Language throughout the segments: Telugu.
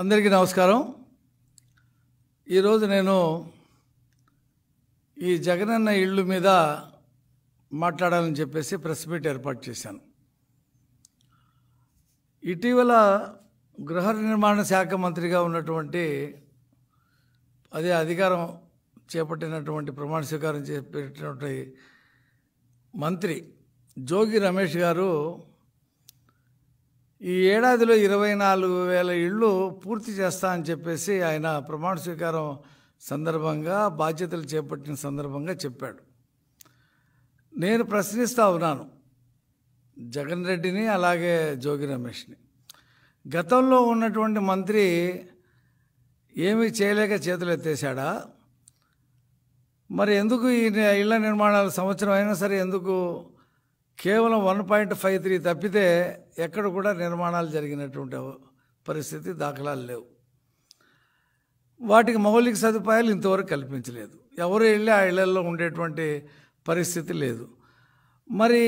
అందరికీ నమస్కారం ఈరోజు నేను ఈ జగనన్న ఇళ్ళు మీద మాట్లాడాలని చెప్పేసి ప్రెస్ మీట్ ఏర్పాటు చేశాను ఇటీవల గృహ నిర్మాణ శాఖ మంత్రిగా ఉన్నటువంటి అదే అధికారం చేపట్టినటువంటి ప్రమాణ స్వీకారం చేపట్టినటువంటి మంత్రి జోగి రమేష్ గారు ఈ ఏడాదిలో ఇరవై నాలుగు వేల ఇళ్ళు పూర్తి చేస్తా అని చెప్పేసి ఆయన ప్రమాణ స్వీకారం సందర్భంగా బాధ్యతలు చేపట్టిన సందర్భంగా చెప్పాడు నేను ప్రశ్నిస్తూ ఉన్నాను జగన్ రెడ్డిని అలాగే జోగి రమేష్ని గతంలో ఉన్నటువంటి మంత్రి ఏమీ చేయలేక చేతులు ఎత్తేసాడా మరి ఎందుకు ఈ ఇళ్ల నిర్మాణాలు సంవత్సరం అయినా సరే ఎందుకు కేవలం వన్ పాయింట్ ఫైవ్ త్రీ తప్పితే ఎక్కడ కూడా నిర్మాణాలు జరిగినటువంటి పరిస్థితి దాఖలాలు లేవు వాటికి మౌలిక సదుపాయాలు ఇంతవరకు కల్పించలేదు ఎవరు వెళ్ళి ఆ ఇళ్లలో ఉండేటువంటి పరిస్థితి లేదు మరి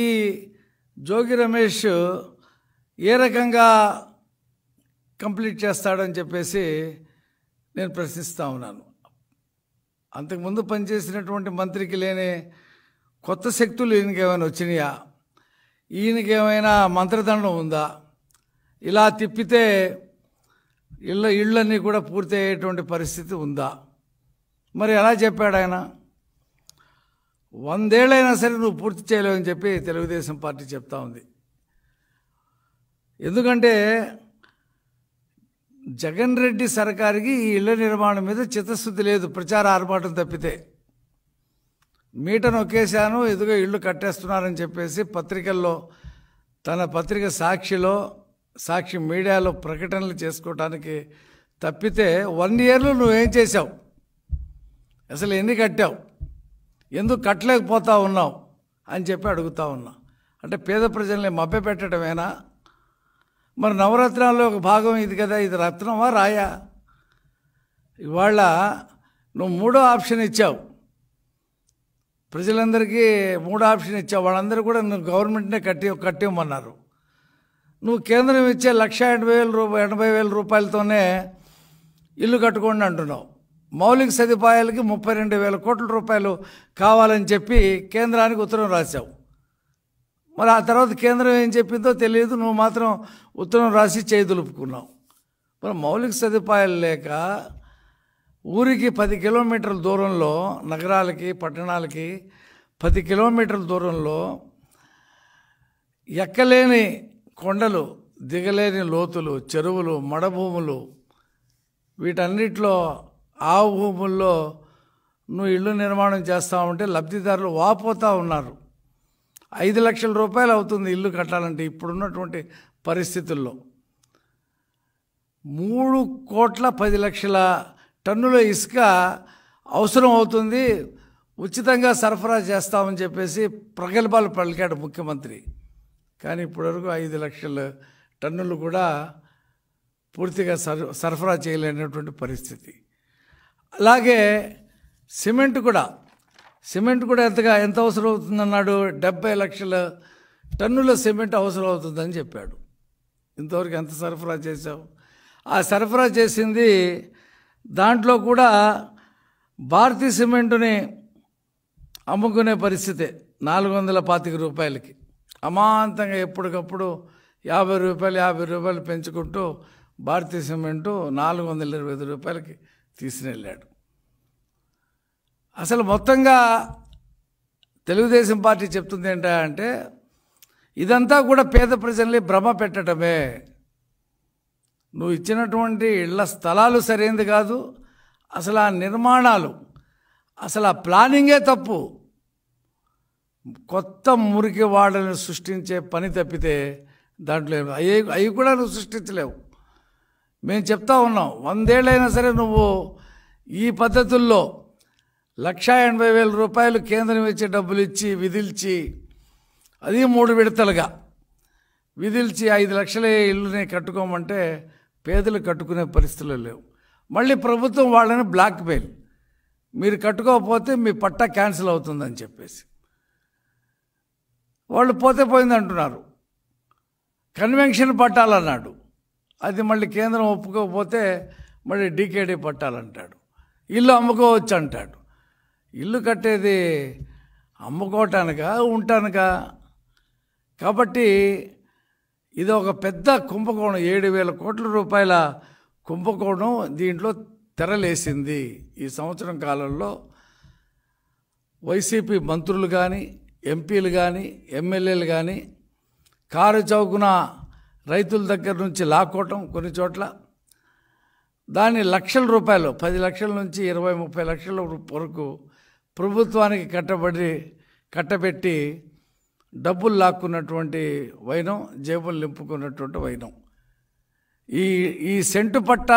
ఈ జోగి రమేష్ ఏ రకంగా కంప్లీట్ చేస్తాడని చెప్పేసి నేను ప్రశ్నిస్తూ ఉన్నాను అంతకుముందు పనిచేసినటువంటి మంత్రికి లేని కొత్త శక్తులు ఈయనకి ఏమైనా వచ్చినాయా ఈయనకి ఏమైనా మంత్రదండం ఉందా ఇలా తిప్పితే ఇళ్ళ ఇళ్ళన్నీ కూడా పూర్తి అయ్యేటువంటి పరిస్థితి ఉందా మరి ఎలా చెప్పాడు ఆయన వందేళ్ళైనా సరే నువ్వు పూర్తి చేయలేవని చెప్పి తెలుగుదేశం పార్టీ చెప్తా ఉంది ఎందుకంటే జగన్ రెడ్డి సర్కారుకి ఈ ఇళ్ల నిర్మాణం మీద చిత్తశుద్ధి లేదు ప్రచార ఆర్భాటం తప్పితే మీట నొక్కేశాను ఎదుగు ఇళ్ళు కట్టేస్తున్నారని చెప్పేసి పత్రికల్లో తన పత్రిక సాక్షిలో సాక్షి మీడియాలో ప్రకటనలు చేసుకోవటానికి తప్పితే వన్ ఇయర్లో నువ్వేం చేశావు అసలు ఎన్ని కట్టావు ఎందుకు కట్టలేకపోతా ఉన్నావు అని చెప్పి అడుగుతా ఉన్నా అంటే పేద ప్రజల్ని పెట్టడమేనా మరి నవరత్నాల్లో ఒక భాగం ఇది కదా ఇది రత్నమా రాయా ఇవాళ నువ్వు మూడో ఆప్షన్ ఇచ్చావు ప్రజలందరికీ మూడు ఆప్షన్ ఇచ్చావు వాళ్ళందరూ కూడా నువ్వు గవర్నమెంట్నే కట్టి కట్టేయమన్నారు నువ్వు కేంద్రం ఇచ్చే లక్ష ఎనభై వేల రూపాయ ఎనభై వేల రూపాయలతోనే ఇల్లు కట్టుకోండి అంటున్నావు మౌలిక సదుపాయాలకి ముప్పై రెండు వేల కోట్ల రూపాయలు కావాలని చెప్పి కేంద్రానికి ఉత్తరం రాశావు మరి ఆ తర్వాత కేంద్రం ఏం చెప్పిందో తెలియదు నువ్వు మాత్రం ఉత్తరం రాసి చేయదులుపుకున్నావు మరి మౌలిక సదుపాయాలు లేక ఊరికి పది కిలోమీటర్ల దూరంలో నగరాలకి పట్టణాలకి పది కిలోమీటర్ల దూరంలో ఎక్కలేని కొండలు దిగలేని లోతులు చెరువులు మడభూములు వీటన్నిటిలో ఆ భూముల్లో నువ్వు ఇల్లు నిర్మాణం ఉంటే లబ్ధిదారులు వాపోతూ ఉన్నారు ఐదు లక్షల రూపాయలు అవుతుంది ఇల్లు కట్టాలంటే ఇప్పుడున్నటువంటి పరిస్థితుల్లో మూడు కోట్ల పది లక్షల టన్నుల ఇసుక అవసరం అవుతుంది ఉచితంగా సరఫరా చేస్తామని చెప్పేసి ప్రగల్భాలు పలికాడు ముఖ్యమంత్రి కానీ ఇప్పటివరకు ఐదు లక్షల టన్నులు కూడా పూర్తిగా సరఫరా చేయలేనటువంటి పరిస్థితి అలాగే సిమెంట్ కూడా సిమెంట్ కూడా ఎంతగా ఎంత అవసరం అవుతుందన్నాడు డెబ్బై లక్షల టన్నుల సిమెంట్ అవసరం అవుతుందని చెప్పాడు ఇంతవరకు ఎంత సరఫరా చేశావు ఆ సరఫరా చేసింది దాంట్లో కూడా భారతీ సిమెంటుని అమ్ముకునే పరిస్థితే నాలుగు వందల పాతిక రూపాయలకి అమాంతంగా ఎప్పటికప్పుడు యాభై రూపాయలు యాభై రూపాయలు పెంచుకుంటూ భారతీయ సిమెంటు నాలుగు వందల ఇరవై ఐదు రూపాయలకి తీసుకెళ్ళాడు అసలు మొత్తంగా తెలుగుదేశం పార్టీ చెప్తుంది ఏంటంటే ఇదంతా కూడా పేద ప్రజల్ని భ్రమ పెట్టడమే నువ్వు ఇచ్చినటువంటి ఇళ్ల స్థలాలు సరైనది కాదు అసలు ఆ నిర్మాణాలు అసలు ఆ ప్లానింగే తప్పు కొత్త మురికి వాడని సృష్టించే పని తప్పితే దాంట్లో అవి అవి కూడా నువ్వు సృష్టించలేవు మేము చెప్తా ఉన్నాం వందేళ్ళైనా సరే నువ్వు ఈ పద్ధతుల్లో లక్షా ఎనభై వేల రూపాయలు కేంద్రం ఇచ్చి డబ్బులు ఇచ్చి విధిల్చి అది మూడు విడతలుగా విధిల్చి ఐదు లక్షలే ఇల్లుని కట్టుకోమంటే పేదలు కట్టుకునే పరిస్థితులు లేవు మళ్ళీ ప్రభుత్వం వాళ్ళని బ్లాక్ మెయిల్ మీరు కట్టుకోకపోతే మీ పట్టా క్యాన్సిల్ అవుతుందని చెప్పేసి వాళ్ళు పోతే పోయింది అంటున్నారు కన్వెన్షన్ పట్టాలన్నాడు అది మళ్ళీ కేంద్రం ఒప్పుకోకపోతే మళ్ళీ డీకేడీ పట్టాలంటాడు ఇల్లు అమ్ముకోవచ్చు అంటాడు ఇల్లు కట్టేది అమ్ముకోవటానికా ఉంటానుగా కాబట్టి ఇది ఒక పెద్ద కుంభకోణం ఏడు వేల కోట్ల రూపాయల కుంభకోణం దీంట్లో తెరలేసింది ఈ సంవత్సరం కాలంలో వైసీపీ మంత్రులు కానీ ఎంపీలు కానీ ఎమ్మెల్యేలు కానీ కారు చౌకున రైతుల దగ్గర నుంచి లాక్కోవటం కొన్ని చోట్ల దాన్ని లక్షల రూపాయలు పది లక్షల నుంచి ఇరవై ముప్పై లక్షల వరకు ప్రభుత్వానికి కట్టబడి కట్టబెట్టి డబ్బులు లాక్కున్నటువంటి వైనం జేబులు నింపుకున్నటువంటి వైనం ఈ ఈ సెంటు పట్ట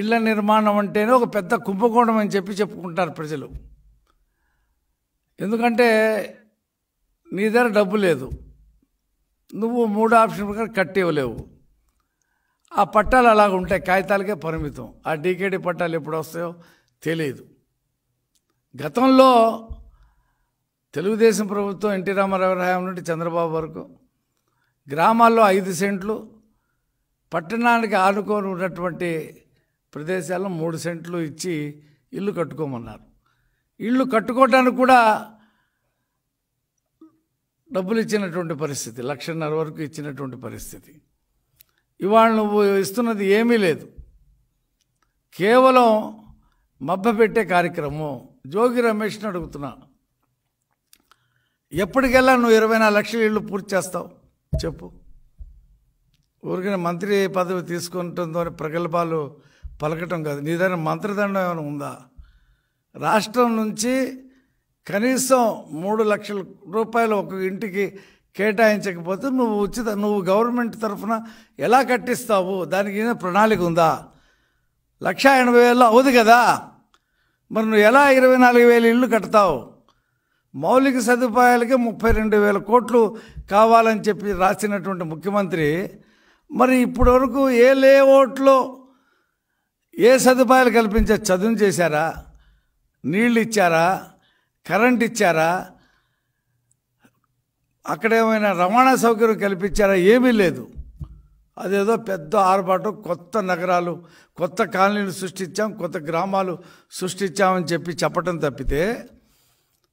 ఇళ్ల నిర్మాణం అంటేనే ఒక పెద్ద కుంభకోణం అని చెప్పి చెప్పుకుంటారు ప్రజలు ఎందుకంటే నీ దగ్గర డబ్బు లేదు నువ్వు మూడు ఆప్షన్ ప్రకారం కట్టివ్వలేవు ఆ పట్టాలు అలాగ ఉంటాయి కాగితాలకే పరిమితం ఆ డీకేడీ పట్టాలు ఎప్పుడు వస్తాయో తెలియదు గతంలో తెలుగుదేశం ప్రభుత్వం ఎన్టీ రామారావు హయాం నుండి చంద్రబాబు వరకు గ్రామాల్లో ఐదు సెంట్లు పట్టణానికి ఆనుకొని ఉన్నటువంటి ప్రదేశాల్లో మూడు సెంట్లు ఇచ్చి ఇల్లు కట్టుకోమన్నారు ఇల్లు కట్టుకోవడానికి కూడా డబ్బులు ఇచ్చినటువంటి పరిస్థితి లక్షన్నర వరకు ఇచ్చినటువంటి పరిస్థితి ఇవాళ నువ్వు ఇస్తున్నది ఏమీ లేదు కేవలం మబ్బ పెట్టే కార్యక్రమం జోగి రమేష్ని అడుగుతున్నాను ఎప్పటికెల్లా నువ్వు ఇరవై నాలుగు లక్షల ఇళ్ళు పూర్తి చేస్తావు చెప్పు ఊరికైనా మంత్రి పదవి తీసుకుంటుందో ప్రగల్భాలు పలకటం కాదు నీ దగ్గర మంత్రిదండం ఏమైనా ఉందా రాష్ట్రం నుంచి కనీసం మూడు లక్షల రూపాయలు ఒక ఇంటికి కేటాయించకపోతే నువ్వు ఉచిత నువ్వు గవర్నమెంట్ తరఫున ఎలా కట్టిస్తావు దానికి ప్రణాళిక ఉందా లక్ష ఎనభై వేలు అవుది కదా మరి నువ్వు ఎలా ఇరవై నాలుగు వేలు ఇళ్ళు కడతావు మౌలిక సదుపాయాలకే ముప్పై రెండు వేల కోట్లు కావాలని చెప్పి రాసినటువంటి ముఖ్యమంత్రి మరి ఇప్పటి వరకు ఏ లేఅవుట్లో ఏ సదుపాయాలు కల్పించే చదును చేశారా నీళ్ళు ఇచ్చారా కరెంట్ ఇచ్చారా అక్కడ ఏమైనా రవాణా సౌకర్యం కల్పించారా ఏమీ లేదు అదేదో పెద్ద ఆర్భాటం కొత్త నగరాలు కొత్త కాలనీలు సృష్టించాం కొత్త గ్రామాలు సృష్టించామని చెప్పి చెప్పటం తప్పితే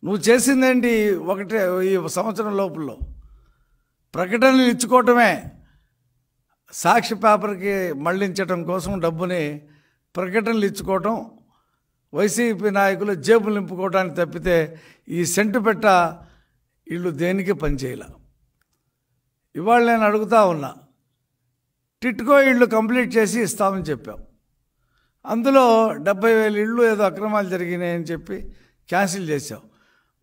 నువ్వు చేసిందేంటి ఒకటే ఈ సంవత్సరం లోపల ప్రకటనలు ఇచ్చుకోవటమే సాక్షి పేపర్కి మళ్లించడం కోసం డబ్బుని ప్రకటనలు ఇచ్చుకోవటం వైసీపీ నాయకులు జేబులు నింపుకోవటానికి తప్పితే ఈ సెంటు పెట్ట వీళ్ళు దేనికి పనిచేయలే ఇవాళ నేను అడుగుతా ఉన్నా టిట్కో ఇళ్ళు కంప్లీట్ చేసి ఇస్తామని చెప్పాం అందులో డెబ్బై వేల ఇళ్ళు ఏదో అక్రమాలు జరిగినాయని చెప్పి క్యాన్సిల్ చేశాం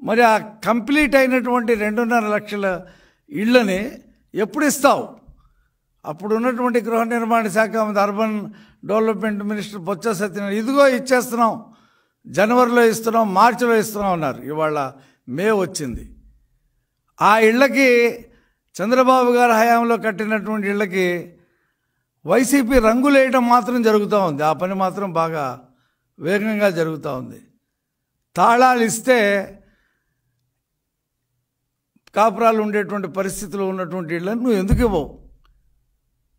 మరి ఆ కంప్లీట్ అయినటువంటి రెండున్నర లక్షల ఇళ్ళని ఎప్పుడు ఇస్తావు అప్పుడు ఉన్నటువంటి గృహ నిర్మాణ శాఖ urban development minister Botcha Satyanarayana ఇదిగో ఇచ్చేస్తున్నాం జనవరిలో ఇస్తున్నాం మార్చిలో ఇస్తున్నాం అన్నారు ఇవాళ మే వచ్చింది ఆ ఇళ్ళకి చంద్రబాబు గారు హయాంలో కట్టినటువంటి ఇళ్ళకి వైసీపీ రంగులు వేయటం మాత్రం జరుగుతూ ఉంది ఆ పని మాత్రం బాగా వేగంగా జరుగుతూ ఉంది తాళాలు ఇస్తే కాపురాలు ఉండేటువంటి పరిస్థితిలో ఉన్నటువంటి ఇళ్ళని నువ్వు ఎందుకు ఇవ్వవు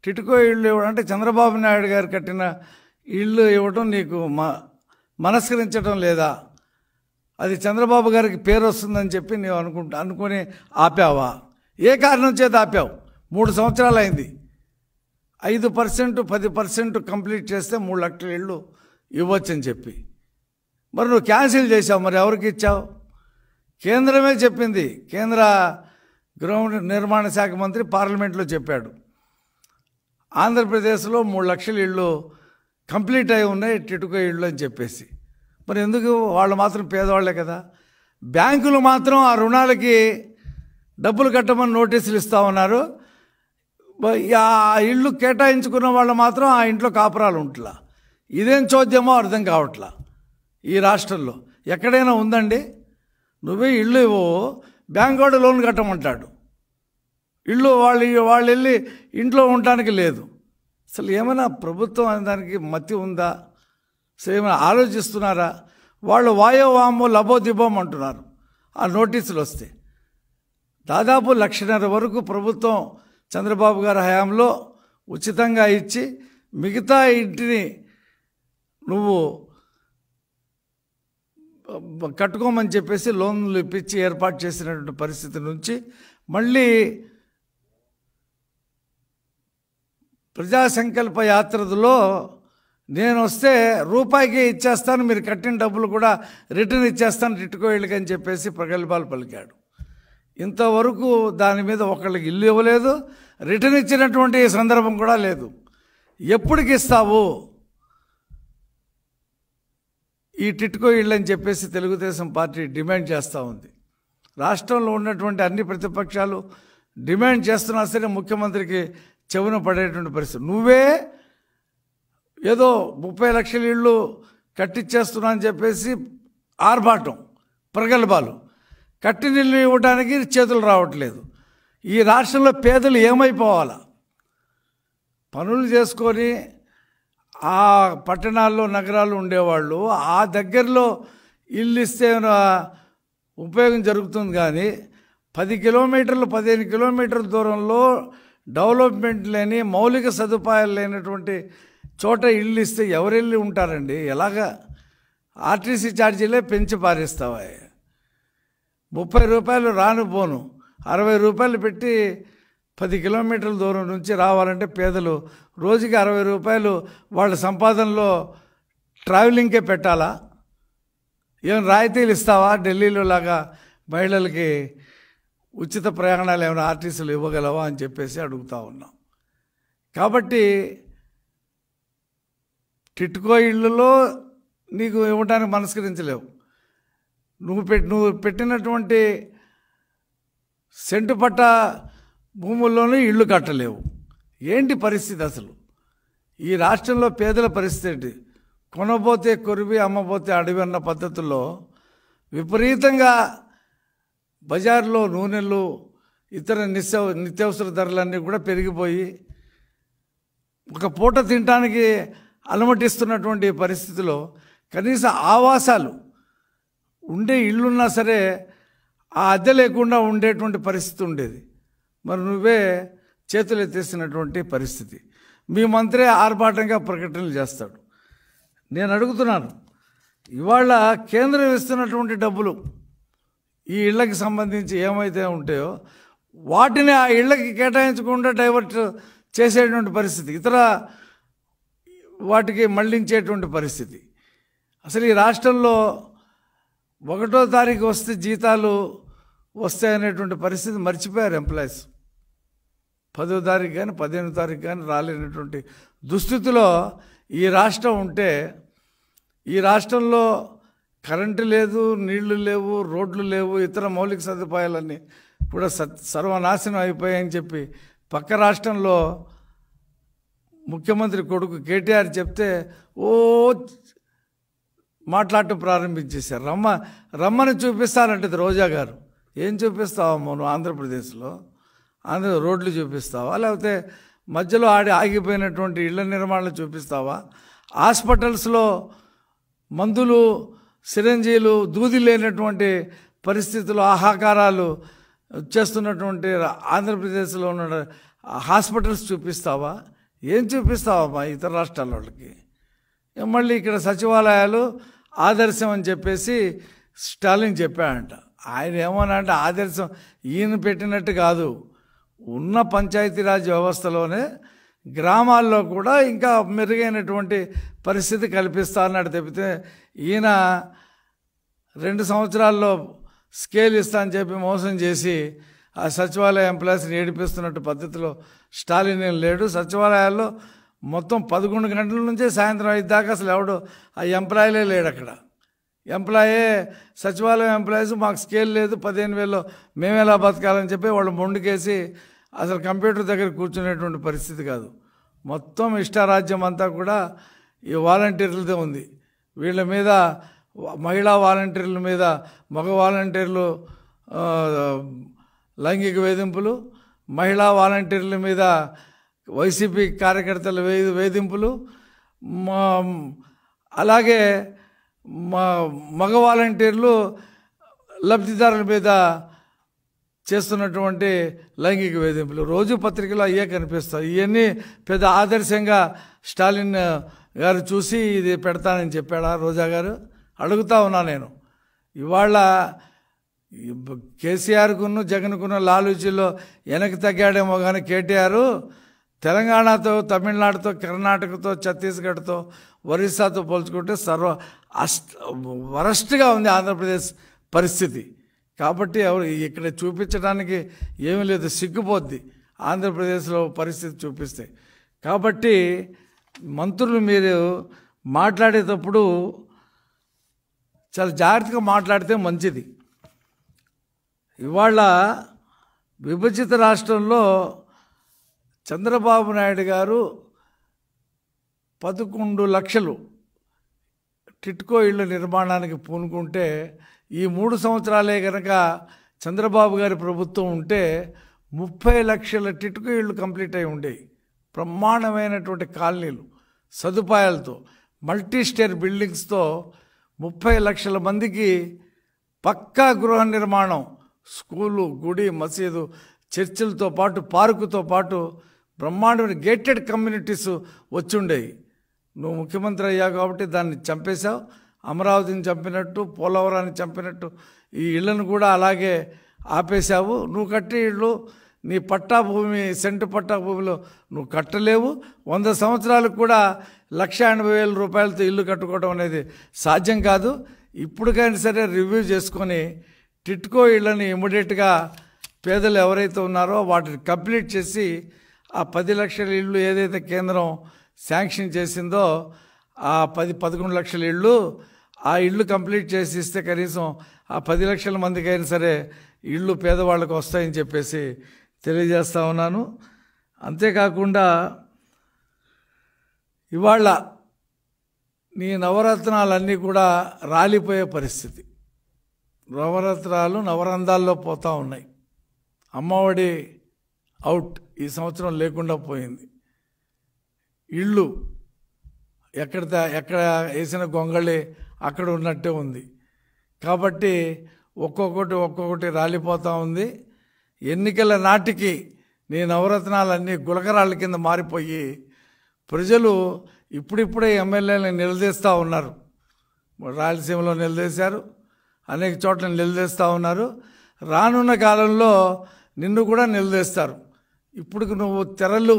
టిటికో ఇళ్ళు ఇవ్వడం అంటే చంద్రబాబు నాయుడు గారు కట్టిన ఇళ్ళు ఇవ్వటం నీకు మ మనస్కరించడం లేదా అది చంద్రబాబు గారికి పేరు వస్తుందని చెప్పి నువ్వు అనుకుంటా అనుకుని ఆపావా ఏ కారణం చేత ఆపావు మూడు సంవత్సరాలు అయింది ఐదు పర్సెంట్ పది పర్సెంట్ కంప్లీట్ చేస్తే మూడు లక్షల ఇళ్ళు ఇవ్వచ్చని చెప్పి మరి నువ్వు క్యాన్సిల్ చేసావు మరి ఎవరికి ఇచ్చావు కేంద్రమే చెప్పింది కేంద్ర గృహ నిర్మాణ శాఖ మంత్రి పార్లమెంట్లో చెప్పాడు ఆంధ్రప్రదేశ్లో మూడు లక్షల ఇళ్ళు కంప్లీట్ అయి ఉన్నాయి టిటుకో ఇళ్ళు అని చెప్పేసి మరి ఎందుకు వాళ్ళు మాత్రం పేదవాళ్లే కదా బ్యాంకులు మాత్రం ఆ రుణాలకి డబ్బులు కట్టమని నోటీసులు ఇస్తూ ఉన్నారు ఆ ఇళ్ళు కేటాయించుకున్న వాళ్ళు మాత్రం ఆ ఇంట్లో కాపురాలు ఉంటలా ఇదేం చోద్యమో అర్థం కావట్లా ఈ రాష్ట్రంలో ఎక్కడైనా ఉందండి నువ్వే ఇల్లు ఇవ్వు బ్యాంక్ వాడు లోన్ కట్టమంటాడు ఇల్లు వాళ్ళు వాళ్ళు వెళ్ళి ఇంట్లో ఉండటానికి లేదు అసలు ఏమైనా ప్రభుత్వం అనే దానికి మతి ఉందా అసలు ఏమైనా ఆలోచిస్తున్నారా వాళ్ళు వాయో వామో లబో దిబోం అంటున్నారు ఆ నోటీసులు వస్తే దాదాపు లక్షన్నర వరకు ప్రభుత్వం చంద్రబాబు గారి హయాంలో ఉచితంగా ఇచ్చి మిగతా ఇంటిని నువ్వు కట్టుకోమని చెప్పేసి లోన్లు ఇప్పించి ఏర్పాటు చేసినటువంటి పరిస్థితి నుంచి మళ్ళీ ప్రజా సంకల్ప యాత్రలో నేను వస్తే రూపాయికి ఇచ్చేస్తాను మీరు కట్టిన డబ్బులు కూడా రిటర్న్ ఇచ్చేస్తాను రిట్టుకోళ్ళకి అని చెప్పేసి ప్రగల్భాలు పలికాడు ఇంతవరకు దాని మీద ఒకళ్ళకి ఇల్లు ఇవ్వలేదు రిటర్న్ ఇచ్చినటువంటి సందర్భం కూడా లేదు ఎప్పటికి ఇస్తావు ఈ టిట్కో ఇళ్ళని చెప్పేసి తెలుగుదేశం పార్టీ డిమాండ్ చేస్తూ ఉంది రాష్ట్రంలో ఉన్నటువంటి అన్ని ప్రతిపక్షాలు డిమాండ్ చేస్తున్నా సరే ముఖ్యమంత్రికి చెవున పడేటువంటి పరిస్థితి నువ్వే ఏదో ముప్పై లక్షల ఇళ్ళు కట్టించేస్తున్నా అని చెప్పేసి ఆర్భాటం ప్రగల్భాలు కట్టినీళ్ళు ఇవ్వడానికి చేతులు రావట్లేదు ఈ రాష్ట్రంలో పేదలు ఏమైపోవాలా పనులు చేసుకొని ఆ పట్టణాల్లో నగరాలు ఉండేవాళ్ళు ఆ దగ్గరలో ఇల్లు ఇస్తే ఉపయోగం జరుగుతుంది కానీ పది కిలోమీటర్లు పదిహేను కిలోమీటర్ల దూరంలో డెవలప్మెంట్ లేని మౌలిక సదుపాయాలు లేనటువంటి చోట ఇల్లు ఇస్తే ఎవరు వెళ్ళి ఉంటారండి ఎలాగా ఆర్టీసీ ఛార్జీలే పెంచి పారేస్తావా ముప్పై రూపాయలు రాను పోను అరవై రూపాయలు పెట్టి పది కిలోమీటర్ల దూరం నుంచి రావాలంటే పేదలు రోజుకి అరవై రూపాయలు వాళ్ళ సంపాదనలో ట్రావెలింగ్కే పెట్టాలా ఏం రాయితీలు ఇస్తావా ఢిల్లీలో లాగా మహిళలకి ఉచిత ప్రయాణాలు ఏమైనా ఆర్టీసీలు ఇవ్వగలవా అని చెప్పేసి అడుగుతూ ఉన్నాం కాబట్టి టిట్కో ఇళ్ళలో నీకు ఇవ్వడానికి మనస్కరించలేవు నువ్వు పెట్టి నువ్వు పెట్టినటువంటి సెంటు పట్టా భూముల్లోనూ ఇళ్ళు కట్టలేవు ఏంటి పరిస్థితి అసలు ఈ రాష్ట్రంలో పేదల పరిస్థితి ఏంటి కొనబోతే కొరివి అమ్మబోతే అడవి అన్న పద్ధతుల్లో విపరీతంగా బజార్లో నూనెలు ఇతర నిత్య నిత్యావసర ధరలన్నీ కూడా పెరిగిపోయి ఒక పూట తినటానికి అలమటిస్తున్నటువంటి పరిస్థితిలో కనీస ఆవాసాలు ఉండే ఇల్లున్నా సరే ఆ అద్దె లేకుండా ఉండేటువంటి పరిస్థితి ఉండేది మరి నువ్వే చేతులు ఎత్తేసినటువంటి పరిస్థితి మీ మంత్రే ఆర్భాటంగా ప్రకటనలు చేస్తాడు నేను అడుగుతున్నాను ఇవాళ కేంద్రం ఇస్తున్నటువంటి డబ్బులు ఈ ఇళ్ళకి సంబంధించి ఏమైతే ఉంటాయో వాటిని ఆ ఇళ్ళకి కేటాయించకుండా డైవర్ట్ చేసేటువంటి పరిస్థితి ఇతర వాటికి మళ్లించేటువంటి పరిస్థితి అసలు ఈ రాష్ట్రంలో ఒకటో తారీఖు వస్తే జీతాలు వస్తాయనేటువంటి పరిస్థితి మర్చిపోయారు ఎంప్లాయీస్ పదో తారీఖు కానీ పదిహేను తారీఖు కానీ రాలేనటువంటి దుస్థితిలో ఈ రాష్ట్రం ఉంటే ఈ రాష్ట్రంలో కరెంటు లేదు నీళ్లు లేవు రోడ్లు లేవు ఇతర మౌలిక సదుపాయాలన్నీ కూడా సర్వనాశనం అయిపోయాయని చెప్పి పక్క రాష్ట్రంలో ముఖ్యమంత్రి కొడుకు కేటీఆర్ చెప్తే ఓ మాట్లాడటం ప్రారంభించేశారు రమ్మ రమ్మని చూపిస్తారంటది రోజా గారు ఏం చూపిస్తావమ్మో నువ్వు ఆంధ్రప్రదేశ్లో అందులో రోడ్లు చూపిస్తావా లేకపోతే మధ్యలో ఆడి ఆగిపోయినటువంటి ఇళ్ల నిర్మాణాలు చూపిస్తావా హాస్పిటల్స్లో మందులు సిరంజీలు దూది లేనటువంటి పరిస్థితులు ఆహాకారాలు చేస్తున్నటువంటి ఆంధ్రప్రదేశ్లో ఉన్న హాస్పిటల్స్ చూపిస్తావా ఏం చూపిస్తావమ్మా ఇతర రాష్ట్రాల వాళ్ళకి మళ్ళీ ఇక్కడ సచివాలయాలు ఆదర్శం అని చెప్పేసి స్టాలిన్ చెప్పాడంట ఆయన ఏమన్నా అంటే ఆదర్శం ఈయన పెట్టినట్టు కాదు ఉన్న పంచాయతీరాజ్ వ్యవస్థలోనే గ్రామాల్లో కూడా ఇంకా మెరుగైనటువంటి పరిస్థితి కల్పిస్తా అన్నాడు తప్పితే ఈయన రెండు సంవత్సరాల్లో స్కేల్ ఇస్తా అని చెప్పి మోసం చేసి ఆ సచివాలయ ఎంప్లాయీస్ని ఏడిపిస్తున్నట్టు పద్ధతిలో స్టాలిన్ ఏం లేడు సచివాలయాల్లో మొత్తం పదకొండు గంటల నుంచే సాయంత్రం ఐదు దాకా అసలు ఎవడు ఆ ఎంప్లాయీలే లేడు అక్కడ ఎంప్లాయే సచివాలయం ఎంప్లాయీస్ మాకు స్కేల్ లేదు పదిహేను వేలు మేమెలా బతకాలని చెప్పి వాళ్ళు మొండుకేసి అసలు కంప్యూటర్ దగ్గర కూర్చునేటువంటి పరిస్థితి కాదు మొత్తం ఇష్టారాజ్యం అంతా కూడా ఈ వాలంటీర్లతో ఉంది వీళ్ళ మీద మహిళా వాలంటీర్ల మీద మగ వాలంటీర్లు లైంగిక వేధింపులు మహిళా వాలంటీర్ల మీద వైసీపీ కార్యకర్తల వేధింపులు అలాగే మగ వాలంటీర్లు లబ్ధిదారుల మీద చేస్తున్నటువంటి లైంగిక వేధింపులు రోజు పత్రికలో అయ్యే కనిపిస్తాయి ఇవన్నీ పెద్ద ఆదర్శంగా స్టాలిన్ గారు చూసి ఇది పెడతానని చెప్పాడా రోజా గారు అడుగుతా ఉన్నా నేను ఇవాళ కేసీఆర్కును జగన్కున్న లాలూచీలో వెనక్కి తగ్గాడేమో కానీ కేటీఆర్ తెలంగాణతో తమిళనాడుతో కర్ణాటకతో ఛత్తీస్గఢ్తో ఒరిస్సాతో పోల్చుకుంటే సర్వ అష్ట వరస్ట్గా ఉంది ఆంధ్రప్రదేశ్ పరిస్థితి కాబట్టి ఎవరు ఇక్కడ చూపించడానికి ఏమీ లేదు సిగ్గుపోద్ది ఆంధ్రప్రదేశ్లో పరిస్థితి చూపిస్తే కాబట్టి మంత్రులు మీరు మాట్లాడేటప్పుడు చాలా జాగ్రత్తగా మాట్లాడితే మంచిది ఇవాళ విభజిత రాష్ట్రంలో చంద్రబాబు నాయుడు గారు పదకొండు లక్షలు టిట్కో ఇళ్ళ నిర్మాణానికి పూనుకుంటే ఈ మూడు సంవత్సరాలే కనుక చంద్రబాబు గారి ప్రభుత్వం ఉంటే ముప్పై లక్షల టిటుకు ఇళ్ళు కంప్లీట్ అయి ఉండేవి బ్రహ్మాండమైనటువంటి కాలనీలు సదుపాయాలతో మల్టీ స్టేర్ బిల్డింగ్స్తో ముప్పై లక్షల మందికి పక్కా గృహ నిర్మాణం స్కూలు గుడి మసీదు చర్చిలతో పాటు పార్కుతో పాటు బ్రహ్మాండమైన గేటెడ్ కమ్యూనిటీస్ ఉండేవి నువ్వు ముఖ్యమంత్రి అయ్యావు కాబట్టి దాన్ని చంపేశావు అమరావతిని చంపినట్టు పోలవరాన్ని చంపినట్టు ఈ ఇళ్లను కూడా అలాగే ఆపేశావు నువ్వు కట్టే ఇళ్ళు నీ పట్టా భూమి సెంటు పట్టా భూమిలో నువ్వు కట్టలేవు వంద సంవత్సరాలకు కూడా లక్ష ఎనభై వేల రూపాయలతో ఇల్లు కట్టుకోవడం అనేది సాధ్యం కాదు ఇప్పటికైనా సరే రివ్యూ చేసుకొని టిట్కో ఇళ్ళని ఇమ్మీడియట్గా పేదలు ఎవరైతే ఉన్నారో వాటిని కంప్లీట్ చేసి ఆ పది లక్షల ఇళ్ళు ఏదైతే కేంద్రం శాంక్షన్ చేసిందో ఆ పది పదకొండు లక్షల ఇళ్ళు ఆ ఇళ్ళు కంప్లీట్ చేసి ఇస్తే కనీసం ఆ పది లక్షల మందికైనా సరే ఇళ్ళు పేదవాళ్ళకు వస్తాయని చెప్పేసి తెలియజేస్తా ఉన్నాను అంతేకాకుండా ఇవాళ నీ నవరత్నాలన్నీ కూడా రాలిపోయే పరిస్థితి నవరత్నాలు నవరంధాల్లో పోతూ ఉన్నాయి అమ్మఒడి అవుట్ ఈ సంవత్సరం లేకుండా పోయింది ఇళ్ళు ఎక్కడ ఎక్కడ వేసిన గొంగళి అక్కడ ఉన్నట్టే ఉంది కాబట్టి ఒక్కొక్కటి ఒక్కొక్కటి రాలిపోతూ ఉంది ఎన్నికల నాటికి నీ నవరత్నాలన్నీ గులకరాళ్ళ కింద మారిపోయి ప్రజలు ఇప్పుడిప్పుడే ఎమ్మెల్యేలను నిలదీస్తూ ఉన్నారు రాయలసీమలో నిలదీశారు అనేక చోట్ల నిలదీస్తూ ఉన్నారు రానున్న కాలంలో నిన్ను కూడా నిలదీస్తారు ఇప్పుడు నువ్వు తెరలు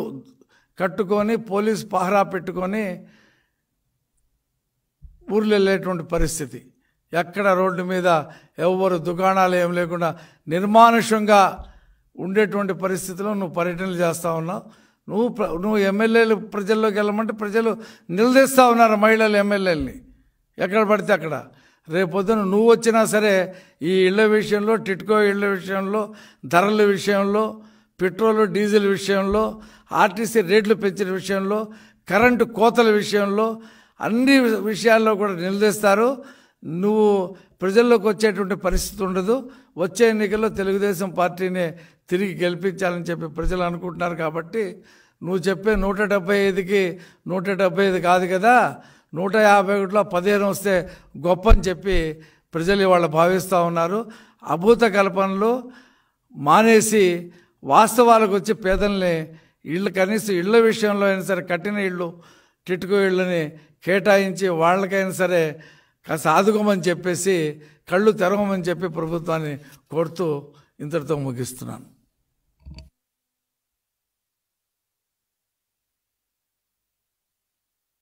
కట్టుకొని పోలీస్ పహరా పెట్టుకొని ఊర్లు వెళ్ళేటువంటి పరిస్థితి ఎక్కడ రోడ్డు మీద ఎవరు దుకాణాలు ఏం లేకుండా నిర్మానుషంగా ఉండేటువంటి పరిస్థితిలో నువ్వు పర్యటనలు చేస్తూ ఉన్నావు నువ్వు నువ్వు ఎమ్మెల్యేలు ప్రజల్లోకి వెళ్ళమంటే ప్రజలు నిలదీస్తూ ఉన్నారు మహిళలు ఎమ్మెల్యేలని ఎక్కడ పడితే అక్కడ రేపొద్దున నువ్వు వచ్చినా సరే ఈ ఇళ్ల విషయంలో టిట్కో ఇళ్ల విషయంలో ధరల విషయంలో పెట్రోల్ డీజిల్ విషయంలో ఆర్టీసీ రేట్లు పెంచిన విషయంలో కరెంటు కోతల విషయంలో అన్ని విషయాల్లో కూడా నిలదీస్తారు నువ్వు ప్రజల్లోకి వచ్చేటువంటి పరిస్థితి ఉండదు వచ్చే ఎన్నికల్లో తెలుగుదేశం పార్టీని తిరిగి గెలిపించాలని చెప్పి ప్రజలు అనుకుంటున్నారు కాబట్టి నువ్వు చెప్పే నూట డెబ్బై ఐదుకి నూట డెబ్బై ఐదు కాదు కదా నూట యాభై ఒకటిలో పదిహేను వస్తే గొప్ప అని చెప్పి ప్రజలు ఇవాళ భావిస్తూ ఉన్నారు అభూత కల్పనలు మానేసి వాస్తవాలకు వచ్చి పేదల్ని ఇళ్ళు కనీసం ఇళ్ళ విషయంలో అయినా సరే కట్టిన ఇళ్ళు టిట్కో ఇళ్ళని కేటాయించి వాళ్ళకైనా సరే కాస్త ఆదుకోమని చెప్పేసి కళ్ళు తెరవమని చెప్పి ప్రభుత్వాన్ని కోరుతూ ఇంతటితో ముగిస్తున్నాను